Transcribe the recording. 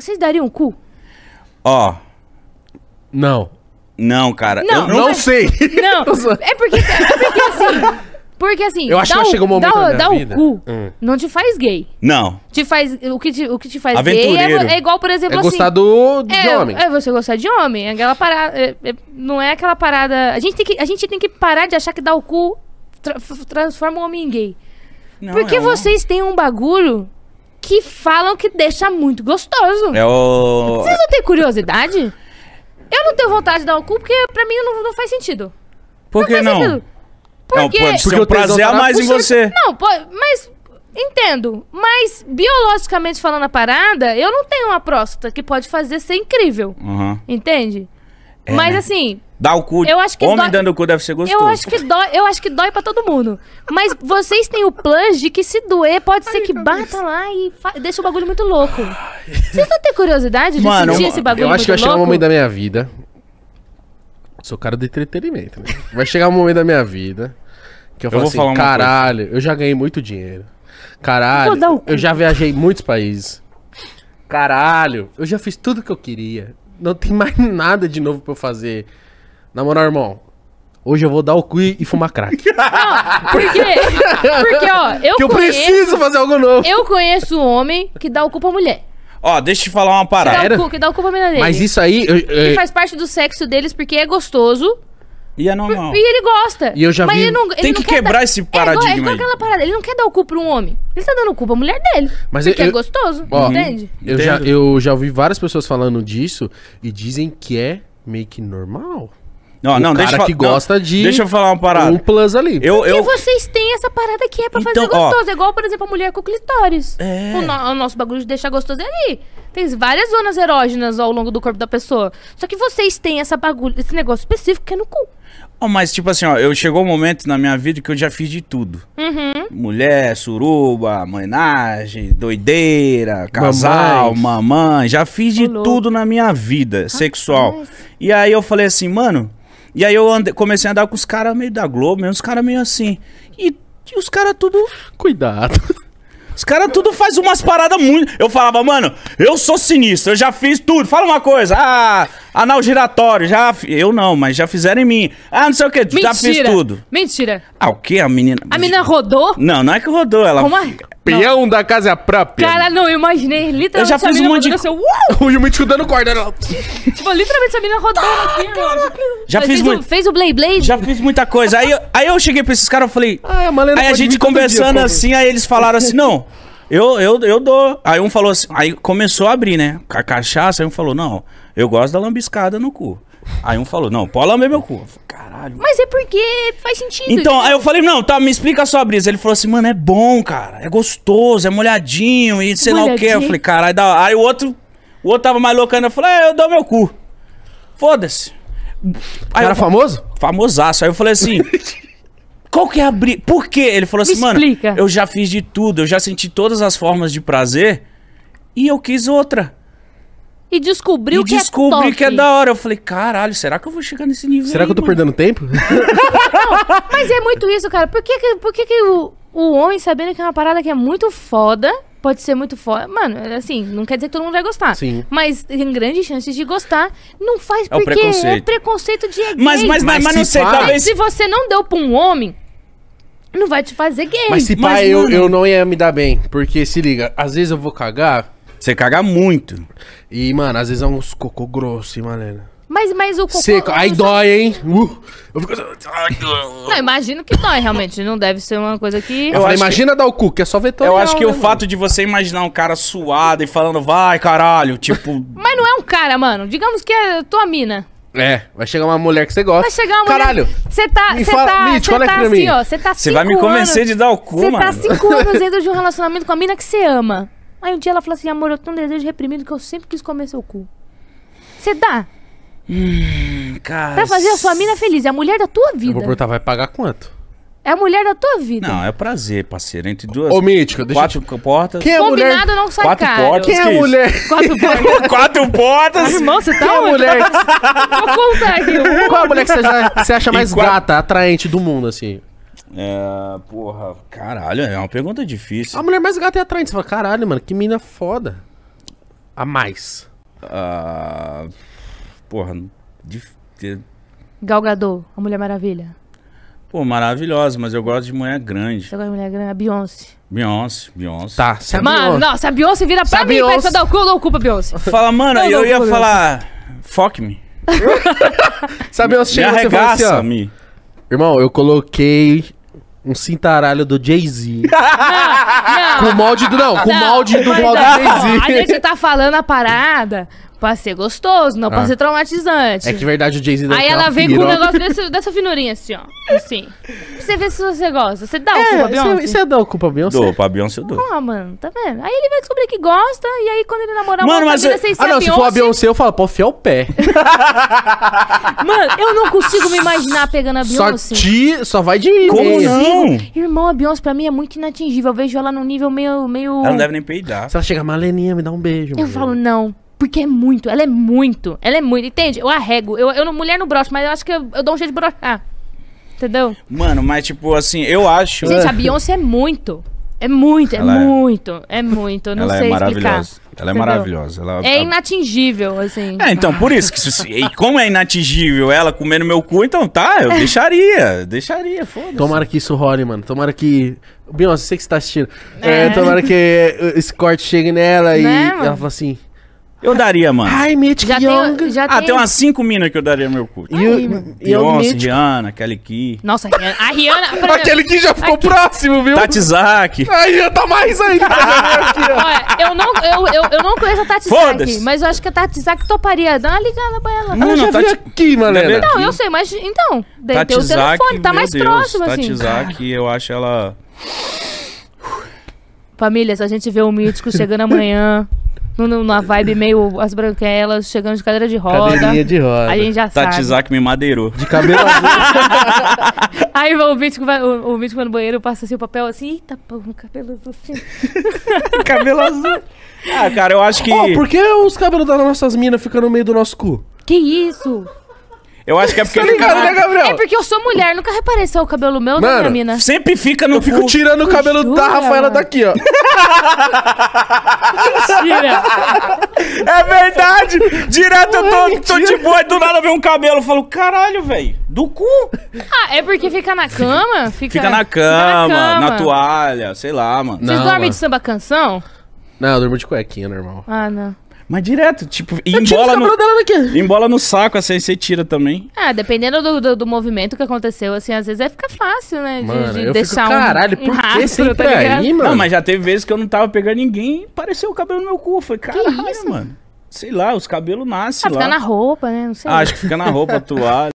Vocês dariam um cu? Ó. Não. Não, cara. Não, eu não, mas... sei. Não. é porque, é porque assim. Porque assim, eu acho que um, chega um momento dá, dá o cu, hum. não te faz gay. Não. Te faz, o, que te, o que te faz Aventureiro. gay é, é, igual, por exemplo, é assim... gostar do, é, de é, homem. É você gostar de homem, é aquela parada... É, não é aquela parada... A gente, tem que, a gente tem que parar de achar que dar o cu tra transforma o homem em gay. Não, Porque vocês têm um bagulho que falam que deixa muito gostoso. É o... Vocês não têm curiosidade? Eu não tenho vontade de dar o cu porque pra mim não, não faz sentido. Por que não? não? É porque... Não, pode ser porque um prazer a mais em você. Não, pode, mas entendo. Mas biologicamente falando a parada, eu não tenho uma próstata que pode fazer ser incrível. Uhum. Entende? É, Mas né? assim. Dá o cu. Eu acho que Homem dói... dando o cu deve ser gostoso. Eu acho que dói, eu acho que dói pra todo mundo. Mas vocês têm o plano de que se doer, pode Ai, ser que bata Deus. lá e fa... deixa o bagulho muito louco. Vocês não têm curiosidade de Mano, sentir esse bagulho muito louco? Eu acho que vai chegar um momento da minha vida. Sou cara do entretenimento, né? Vai chegar um momento da minha vida que eu, eu falo assim, falar caralho, coisa. eu já ganhei muito dinheiro. Caralho, eu já viajei muitos países. Caralho, eu já fiz tudo que eu queria não tem mais nada de novo pra eu fazer. Na moral, irmão, Hoje eu vou dar o cu e fumar crack. Não, porque, porque, ó, eu Que eu conheço, preciso fazer algo novo. Eu conheço um homem que dá o cu pra mulher. Ó, deixa eu te falar uma parada. Que dá o cu, que dá o cu pra mulher dele. Mas isso aí... Eu, eu... Que faz parte do sexo deles porque é gostoso. E é normal. E ele gosta. E eu já mas vi. Ele não, ele tem que quebrar dar... esse é paradigma. É igual, é igual aquela parada. Ele não quer dar o cu pra um homem. Ele tá dando o cu pra mulher dele. Mas porque eu, é gostoso. Ó, entende? Eu já, eu já ouvi várias pessoas falando disso e dizem que é meio que normal. Não, o não, cara deixa que gosta não, de. Deixa eu falar uma parada. Um plus ali. Eu, Porque eu... vocês têm essa parada que é pra então, fazer gostoso. Ó, é igual, por exemplo, a mulher com clitóris. É. O, no, o nosso bagulho de deixar gostoso é ali. Tem várias zonas erógenas ao longo do corpo da pessoa. Só que vocês têm essa bagulho, esse negócio específico que é no cu. Oh, mas, tipo assim, ó, eu chegou um momento na minha vida que eu já fiz de tudo. Uhum. Mulher, suruba, mainagem, doideira, casal, mamãe, mamãe já fiz de Olô. tudo na minha vida sexual. E aí eu falei assim, mano. E aí eu ande, comecei a andar com os caras meio da Globo, mesmo, os caras meio assim. E, e os caras tudo. Cuidado. Os caras tudo faz umas paradas muito. Eu falava, mano, eu sou sinistro, eu já fiz tudo. Fala uma coisa. Ah. Anal giratório, já. Eu não, mas já fizeram em mim. Ah, não sei o que, já fiz tudo. Mentira. Ah, o que? A menina. A menina rodou? Não, não é que rodou, ela. Como é? Peão da casa própria. Cara, não, eu imaginei. Literalmente. Eu já fiz um monte de. Assim, o Yumichi dando corda. Né? tipo, literalmente essa menina rodou aqui, ah, Já fiz muito. Fez o Blade Blade? Já fiz muita coisa. Aí, aí eu cheguei pra esses caras e falei. Ah, é, a Malena aí a gente conversando assim, aí eles falaram assim: não. Eu, eu, eu dou. Aí um falou assim, aí começou a abrir, né? A cachaça, aí um falou, não, eu gosto da lambiscada no cu. Aí um falou, não, pode lamber meu cu. Eu falei, Caralho. Mas é porque faz sentido. Então, aí eu falei, não, tá, me explica só a brisa. Ele falou assim, mano, é bom, cara. É gostoso, é molhadinho e sei lá o quê. Eu falei, caralho, dá. Aí o outro, o outro tava mais loucando, eu falei, é, eu dou meu cu. Foda-se. Aí Era eu, famoso? Famosaço. Aí eu falei assim. Qual que é a briga? Por quê? Ele falou assim, Me mano, eu já fiz de tudo, eu já senti todas as formas de prazer e eu quis outra. E descobriu e que descobri é descobri que é da hora. Eu falei, caralho, será que eu vou chegar nesse nível Será aí, que eu tô mano? perdendo tempo? Não, mas é muito isso, cara. Por que, por que, que o, o homem, sabendo que é uma parada que é muito foda, pode ser muito foda... Mano, assim, não quer dizer que todo mundo vai gostar. Sim. Mas tem grandes chances de gostar. Não faz é porque é preconceito. é preconceito de Mas, mas, mas, mas, mas não sei, talvez... Se você não deu pra um homem... Não vai te fazer gay. Mas se pá, eu, eu não ia me dar bem. Porque, se liga, às vezes eu vou cagar. Você caga muito. E, mano, às vezes é uns cocô grosso, hein, Malena. Mas, mas o cocô... Seco. Aí dói, hein? Uh, eu fico... Não, imagino que dói, realmente. Não deve ser uma coisa que... Eu falei, imagina que... dar o cu, que é só vetorial. Eu acho que o fato de você imaginar um cara suado e falando, vai, caralho, tipo... mas não é um cara, mano. Digamos que é tua mina. É, vai chegar uma mulher que você gosta. Vai chegar uma Caralho, mulher. Você tá. Me fala, tá, Mitch, olha é tá aqui pra assim, mim. Você tá Você vai me convencer anos, de dar o cu, tá mano. Você tá cinco anos dentro de um relacionamento com a mina que você ama. Aí um dia ela fala assim: amor, eu tenho um desejo reprimido que eu sempre quis comer seu cu. Você dá. Hum, cara. Pra fazer a sua mina feliz. É a mulher da tua vida. Eu vou perguntar, vai pagar quanto? É a mulher da tua vida. Não, é prazer, parceiro. Entre duas. Ô, Mítico, deixa Quatro eu... portas. Quem é Combinado mulher? não sai quatro caro. Portas, Quem é a mulher? Quatro portas. quatro portas. irmão, você tá Quem é mulher? Qual é a mulher que você, já, você acha mais gata, atraente do mundo, assim? É, porra, caralho, é uma pergunta difícil. A mulher mais gata é atraente. Você fala, caralho, mano, que mina foda. A mais. Ah, porra, dif... Galgador, a Mulher Maravilha. Pô, maravilhosa, mas eu gosto de mulher grande. Você gosta de mulher grande? A Beyoncé. Beyoncé, Beyoncé. Tá, é se a Mano, Beyoncé. não, se a Beyoncé vira pra mim, Beyoncé... vai dar o cu, eu dou o cu pra Beyoncé. Fala, mano, eu, eu ia falar, fuck me. se a Beyoncé chega, você fala assim, ó. Me. Irmão, eu coloquei um cintaralho do Jay-Z. Com o Com molde do. Não, com o molde do molde do Jay-Z. A gente tá falando a parada Pra ser gostoso, não ah. pra ser traumatizante. É que verdade o Jay-Z Aí ela vem piroca. com um negócio desse, dessa finurinha assim, ó. Assim. Pra você ver se você gosta. Você dá o é, cu pra é- Beyoncé? Você é dá o cu pra Beyoncé? Dou, pra Beyoncé eu dou. Ah, mano, tá vendo? Aí ele vai descobrir que gosta, e aí quando ele namorar mano, uma mas vida, você... É- ah, não, se for a Beyoncé, eu falo, pô, fiar o pé. mano, eu não consigo me imaginar pegando a Beyoncé. Só, ti, só vai de... Como não? Irmão, a Beyoncé pra mim é muito inatingível. Eu vejo ela num nível meio... meio... Ela não deve nem peidar. Se ela chegar Maleninha, me dá um beijo. Eu falo, não. Porque é muito, ela é muito, ela é muito, entende? Eu arrego, eu, eu não, mulher não brocha, mas eu acho que eu, eu dou um jeito de brochar. Entendeu? Mano, mas tipo assim, eu acho. Gente, a Beyoncé é muito. É muito, é, é muito, é muito. Eu não ela é sei é explicar. Ela é maravilhosa. Ela, é, é inatingível, assim. É, então, por isso que. Se, e como é inatingível ela comendo meu cu, então tá, eu deixaria. deixaria, foda-se. Tomara que isso role, mano. Tomara que. Beyoncé, você que está assistindo. É. É, tomara que uh, esse corte chegue nela e né, ela fala assim: eu daria, mano. Ai, Mitch já Young. Tem, já ah, tem... tem umas cinco minas que eu daria meu cu. Beyoncé, Rihanna, Kelly Key. Nossa, a Rihanna. A Rihanna... Aquele que já ficou Aqui. próximo, viu? Tati Zaki. Aí, já tá mais ainda. Né, Olha, eu não, eu, eu, eu não conheço a Tati Zaki, mas eu acho que a Tati Zaki toparia. Dá uma ligada pra ela. Não, ela não, já Tati... aqui, Malena. Então, eu sei, mas... Então, deve ter o telefone. Tá mais Deus, próximo, Tati assim. Tati Zaki, eu acho ela... Família, se a gente vê o Mítico chegando amanhã numa vibe meio as branquelas, chegando de cadeira de roda. Cadeirinha de roda. A gente já Tati sabe. Zaki me madeirou. De cabelo azul. Aí o mítico, vai, o, o mítico vai no banheiro, passa assim o papel assim, eita, pão, cabelo azul cabelo azul. Ah, cara, eu acho que. Oh, por que os cabelos das nossas minas ficam no meio do nosso cu? Que isso? Eu acho que é porque. Tá ligado, né, Gabriel? É porque eu sou mulher, nunca reparei se é o cabelo meu né, ou da minha mina. Sempre fica no. Eu fico tirando o cabelo Jura? da Rafaela daqui, ó. Mentira! É verdade! Direto eu tô, é tô de boa e do nada vem um cabelo. Eu falo, caralho, velho, do cu! Ah, é porque fica na cama? Fica, fica, na, cama, fica na, cama, na toalha, sei lá, mano. Vocês dormem de samba canção? Não, eu durmo de cuequinha normal. Ah, não. Mas direto, tipo, e embola no, embola no saco, assim, você tira também. Ah, dependendo do, do, do, movimento que aconteceu, assim, às vezes aí é, fica fácil, né? De, Mano, de eu deixar fico, um, caralho, por que você tá aí, mano? Não, mas já teve vezes que eu não tava pegando ninguém e apareceu o cabelo no meu cu. Foi caralho, mano. Sei lá, os cabelos nascem ah, lá. Fica na roupa, né? Não sei. Ah, acho que fica na roupa, toalha.